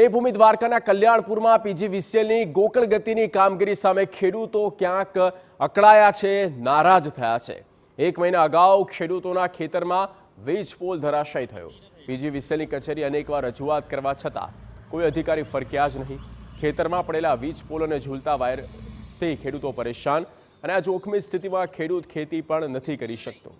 દેવભૂમિ દ્વારકાના કલ્યાણપુરમાં પીજીવીસીએલની ગોકળ ગતિની કામગીરી સામે ખેડૂતો ક્યાંક અકળાયા છે નારાજ થયા છે એક મહિના અગાઉ ખેડૂતોના ખેતરમાં વીજ પોલ ધરાશય થયો પીજી વિસેલની કચેરી અનેકવાર રજૂઆત કરવા છતાં કોઈ અધિકારી ફરક્યા જ નહીં ખેતરમાં પડેલા વીજ પોલ અને ઝૂલતા વાયરથી ખેડૂતો પરેશાન અને આ જોખમી સ્થિતિમાં ખેડૂત ખેતી પણ નથી કરી શકતો